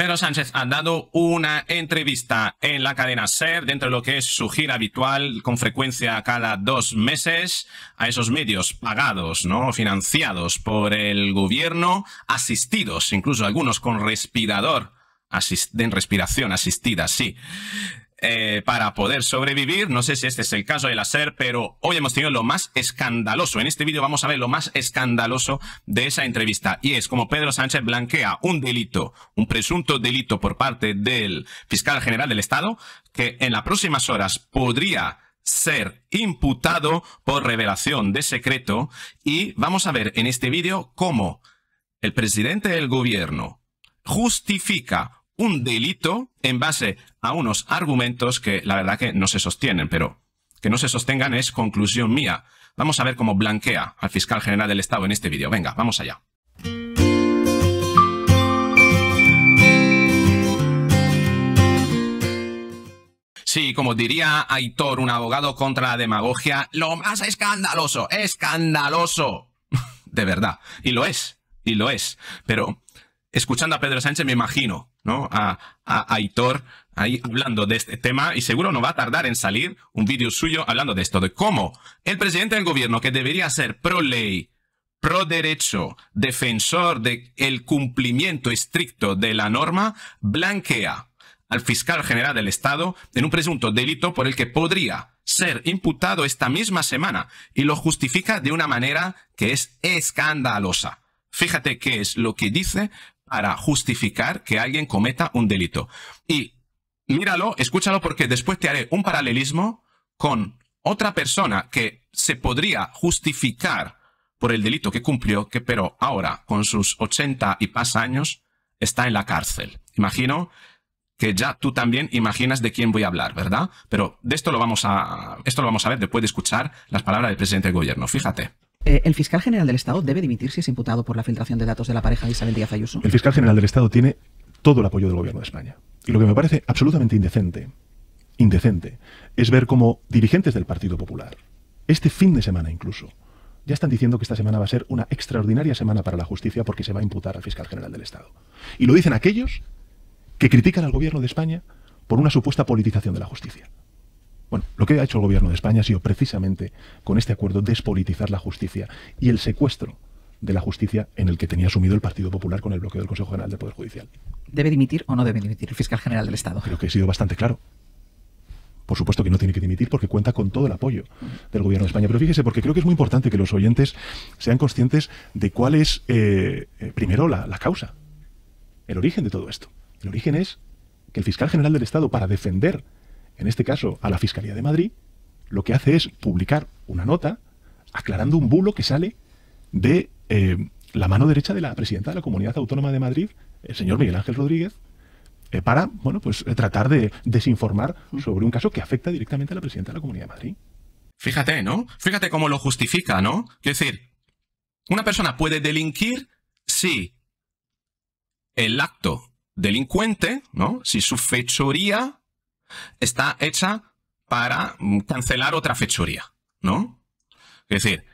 Pedro Sánchez ha dado una entrevista en la cadena SER dentro de lo que es su gira habitual, con frecuencia cada dos meses, a esos medios pagados, ¿no? Financiados por el gobierno, asistidos, incluso algunos con respirador, en respiración asistida, sí. Eh, para poder sobrevivir. No sé si este es el caso del la pero hoy hemos tenido lo más escandaloso. En este vídeo vamos a ver lo más escandaloso de esa entrevista. Y es como Pedro Sánchez blanquea un delito, un presunto delito por parte del fiscal general del Estado, que en las próximas horas podría ser imputado por revelación de secreto. Y vamos a ver en este vídeo cómo el presidente del gobierno justifica un delito en base a unos argumentos que la verdad que no se sostienen, pero que no se sostengan es conclusión mía. Vamos a ver cómo blanquea al fiscal general del Estado en este vídeo. Venga, vamos allá. Sí, como diría Aitor, un abogado contra la demagogia, lo más escandaloso, escandaloso. De verdad. Y lo es, y lo es. Pero escuchando a Pedro Sánchez me imagino a, Aitor ahí hablando de este tema y seguro no va a tardar en salir un vídeo suyo hablando de esto, de cómo el presidente del gobierno que debería ser pro ley, pro derecho, defensor del cumplimiento estricto de la norma, blanquea al fiscal general del Estado en un presunto delito por el que podría ser imputado esta misma semana y lo justifica de una manera que es escandalosa. Fíjate qué es lo que dice para justificar que alguien cometa un delito. Y míralo, escúchalo porque después te haré un paralelismo con otra persona que se podría justificar por el delito que cumplió, que pero ahora con sus 80 y más años está en la cárcel. Imagino que ya tú también imaginas de quién voy a hablar, ¿verdad? Pero de esto lo vamos a esto lo vamos a ver después de escuchar las palabras del presidente del gobierno. Fíjate. Eh, ¿El fiscal general del Estado debe dimitir si es imputado por la filtración de datos de la pareja Isabel Díaz Ayuso? El fiscal general del Estado tiene todo el apoyo del gobierno de España. Y lo que me parece absolutamente indecente, indecente, es ver cómo dirigentes del Partido Popular, este fin de semana incluso, ya están diciendo que esta semana va a ser una extraordinaria semana para la justicia porque se va a imputar al fiscal general del Estado. Y lo dicen aquellos que critican al gobierno de España por una supuesta politización de la justicia. Bueno, lo que ha hecho el gobierno de España ha sido precisamente con este acuerdo despolitizar la justicia y el secuestro de la justicia en el que tenía asumido el Partido Popular con el bloqueo del Consejo General del Poder Judicial. ¿Debe dimitir o no debe dimitir el fiscal general del Estado? Creo que he sido bastante claro. Por supuesto que no tiene que dimitir porque cuenta con todo el apoyo del gobierno de España. Pero fíjese, porque creo que es muy importante que los oyentes sean conscientes de cuál es, eh, eh, primero, la, la causa, el origen de todo esto. El origen es que el fiscal general del Estado, para defender en este caso a la Fiscalía de Madrid, lo que hace es publicar una nota aclarando un bulo que sale de eh, la mano derecha de la presidenta de la Comunidad Autónoma de Madrid, el señor Miguel Ángel Rodríguez, eh, para bueno, pues, eh, tratar de desinformar mm. sobre un caso que afecta directamente a la presidenta de la Comunidad de Madrid. Fíjate, ¿no? Fíjate cómo lo justifica, ¿no? Es decir, una persona puede delinquir si el acto delincuente, ¿no? Si su fechoría está hecha para cancelar otra fechoría, ¿no? Es decir,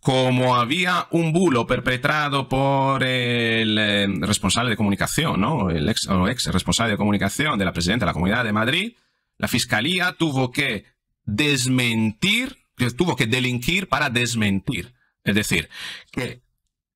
como había un bulo perpetrado por el eh, responsable de comunicación, ¿no? El ex, ex responsable de comunicación de la presidenta de la Comunidad de Madrid, la fiscalía tuvo que desmentir, tuvo que delinquir para desmentir. Es decir, que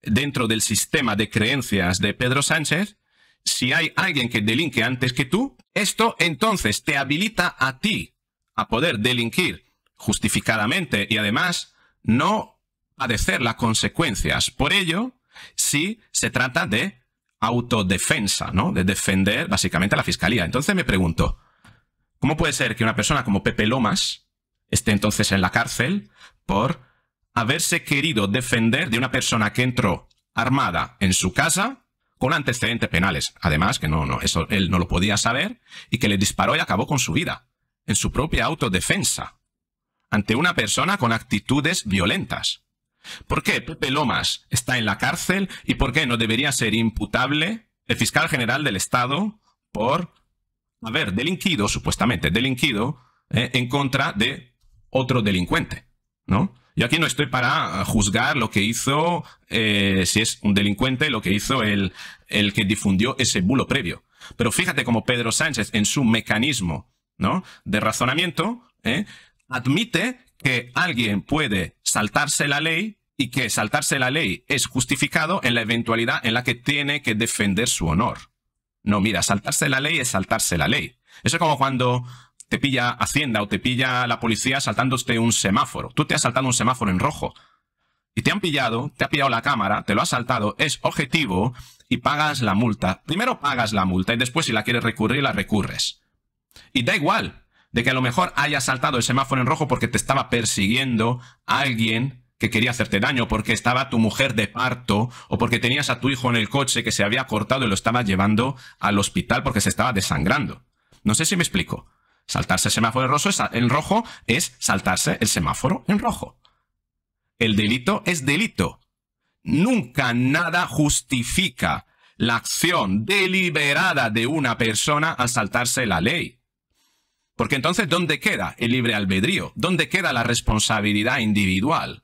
dentro del sistema de creencias de Pedro Sánchez, si hay alguien que delinque antes que tú, esto entonces te habilita a ti a poder delinquir justificadamente y además no padecer las consecuencias. Por ello, si se trata de autodefensa, ¿no? De defender básicamente a la fiscalía. Entonces me pregunto, ¿cómo puede ser que una persona como Pepe Lomas esté entonces en la cárcel por haberse querido defender de una persona que entró armada en su casa con antecedentes penales. Además, que no, no, eso él no lo podía saber y que le disparó y acabó con su vida, en su propia autodefensa, ante una persona con actitudes violentas. ¿Por qué Pepe Lomas está en la cárcel y por qué no debería ser imputable el fiscal general del Estado por haber delinquido, supuestamente delinquido, eh, en contra de otro delincuente? ¿No? Yo aquí no estoy para eh, juzgar lo que hizo, eh, si es un delincuente, lo que hizo el, el que difundió ese bulo previo. Pero fíjate cómo Pedro Sánchez, en su mecanismo ¿no? de razonamiento, ¿eh? admite que alguien puede saltarse la ley y que saltarse la ley es justificado en la eventualidad en la que tiene que defender su honor. No, mira, saltarse la ley es saltarse la ley. Eso es como cuando te pilla Hacienda o te pilla la policía saltándote un semáforo. Tú te has saltado un semáforo en rojo. Y te han pillado, te ha pillado la cámara, te lo has saltado, es objetivo y pagas la multa. Primero pagas la multa y después si la quieres recurrir, la recurres. Y da igual de que a lo mejor hayas saltado el semáforo en rojo porque te estaba persiguiendo alguien que quería hacerte daño, porque estaba tu mujer de parto o porque tenías a tu hijo en el coche que se había cortado y lo estaba llevando al hospital porque se estaba desangrando. No sé si me explico. Saltarse el semáforo en rojo, es, saltarse el semáforo en rojo. El delito es delito. Nunca nada justifica la acción deliberada de una persona al saltarse la ley. Porque entonces, ¿dónde queda el libre albedrío? ¿Dónde queda la responsabilidad individual?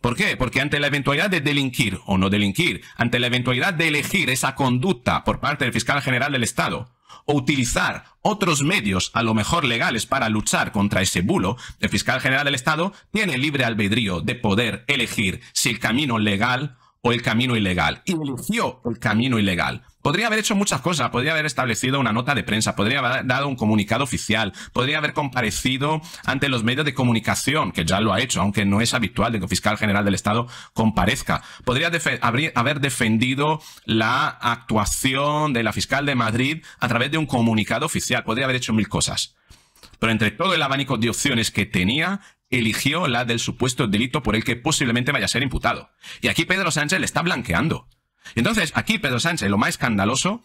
¿Por qué? Porque ante la eventualidad de delinquir o no delinquir, ante la eventualidad de elegir esa conducta por parte del fiscal general del Estado, o utilizar otros medios, a lo mejor legales, para luchar contra ese bulo, el fiscal general del Estado tiene libre albedrío de poder elegir si el camino legal o el camino ilegal. Y eligió el camino ilegal. Podría haber hecho muchas cosas, podría haber establecido una nota de prensa, podría haber dado un comunicado oficial, podría haber comparecido ante los medios de comunicación, que ya lo ha hecho, aunque no es habitual de que un fiscal general del Estado comparezca. Podría haber defendido la actuación de la fiscal de Madrid a través de un comunicado oficial, podría haber hecho mil cosas. Pero entre todo el abanico de opciones que tenía, eligió la del supuesto delito por el que posiblemente vaya a ser imputado. Y aquí Pedro Sánchez le está blanqueando. Entonces, aquí Pedro Sánchez, lo más escandaloso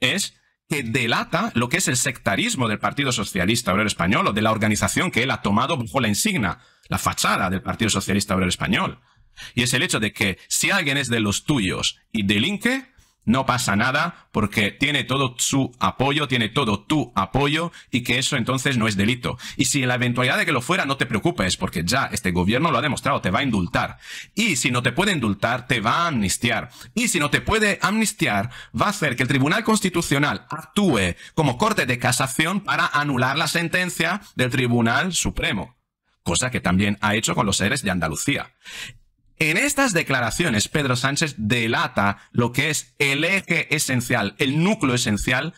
es que delata lo que es el sectarismo del Partido Socialista Obrero Español o de la organización que él ha tomado bajo la insignia, la fachada del Partido Socialista Obrero Español. Y es el hecho de que si alguien es de los tuyos y delinque, no pasa nada porque tiene todo su apoyo, tiene todo tu apoyo y que eso entonces no es delito. Y si en la eventualidad de que lo fuera, no te preocupes porque ya este gobierno lo ha demostrado, te va a indultar. Y si no te puede indultar, te va a amnistiar. Y si no te puede amnistiar, va a hacer que el Tribunal Constitucional actúe como corte de casación para anular la sentencia del Tribunal Supremo cosa que también ha hecho con los seres de Andalucía. En estas declaraciones, Pedro Sánchez delata lo que es el eje esencial, el núcleo esencial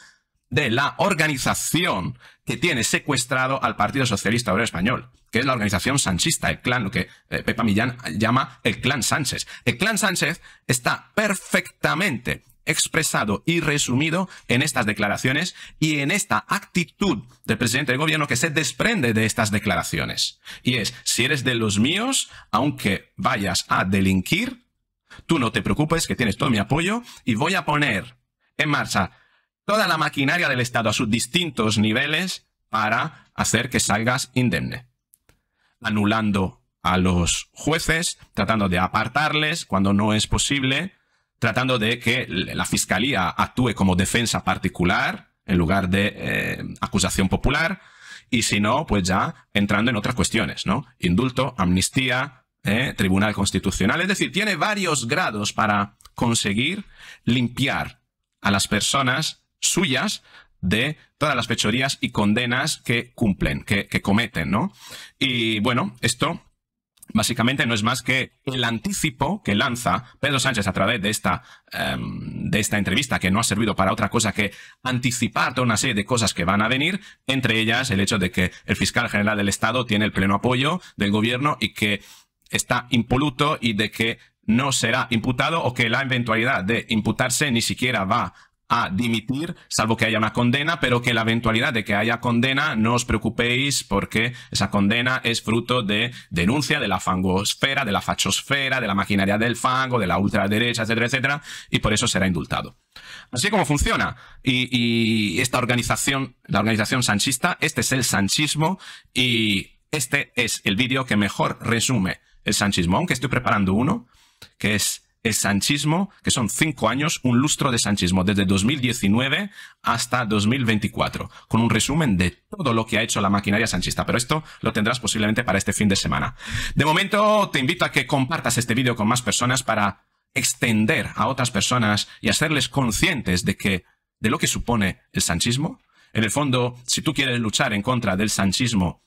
de la organización que tiene secuestrado al Partido Socialista Obrero Español, que es la organización sanchista, el clan, lo que eh, Pepa Millán llama el clan Sánchez. El clan Sánchez está perfectamente expresado y resumido en estas declaraciones y en esta actitud del presidente del gobierno que se desprende de estas declaraciones. Y es, si eres de los míos, aunque vayas a delinquir, tú no te preocupes que tienes todo mi apoyo y voy a poner en marcha toda la maquinaria del Estado a sus distintos niveles para hacer que salgas indemne, anulando a los jueces, tratando de apartarles cuando no es posible, tratando de que la fiscalía actúe como defensa particular en lugar de eh, acusación popular, y si no, pues ya entrando en otras cuestiones, ¿no? Indulto, amnistía, eh, tribunal constitucional, es decir, tiene varios grados para conseguir limpiar a las personas suyas de todas las fechorías y condenas que cumplen, que, que cometen, ¿no? Y bueno, esto básicamente no es más que el anticipo que lanza Pedro Sánchez a través de esta, em, de esta entrevista, que no ha servido para otra cosa que anticipar toda una serie de cosas que van a venir, entre ellas el hecho de que el fiscal general del Estado tiene el pleno apoyo del gobierno y que está impoluto y de que no será imputado o que la eventualidad de imputarse ni siquiera va a dimitir, salvo que haya una condena, pero que la eventualidad de que haya condena no os preocupéis porque esa condena es fruto de denuncia de la fangosfera, de la fachosfera, de la maquinaria del fango, de la ultraderecha, etcétera, etcétera, y por eso será indultado. Así como funciona. Y, y esta organización, la organización sanchista, este es el sanchismo y este es el vídeo que mejor resume el sanchismo, aunque estoy preparando uno, que es el sanchismo, que son cinco años, un lustro de sanchismo, desde 2019 hasta 2024, con un resumen de todo lo que ha hecho la maquinaria sanchista, pero esto lo tendrás posiblemente para este fin de semana. De momento, te invito a que compartas este vídeo con más personas para extender a otras personas y hacerles conscientes de que, de lo que supone el sanchismo. En el fondo, si tú quieres luchar en contra del sanchismo,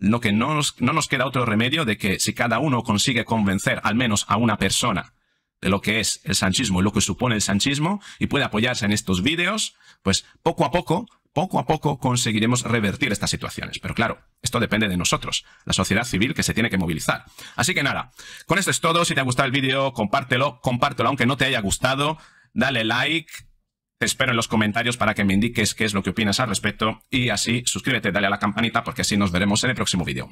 lo que no no nos queda otro remedio de que si cada uno consigue convencer al menos a una persona de lo que es el sanchismo y lo que supone el sanchismo y puede apoyarse en estos vídeos, pues poco a poco, poco a poco conseguiremos revertir estas situaciones. Pero claro, esto depende de nosotros, la sociedad civil que se tiene que movilizar. Así que nada, con esto es todo. Si te ha gustado el vídeo, compártelo, compártelo aunque no te haya gustado. Dale like, te espero en los comentarios para que me indiques qué es lo que opinas al respecto y así suscríbete, dale a la campanita porque así nos veremos en el próximo vídeo.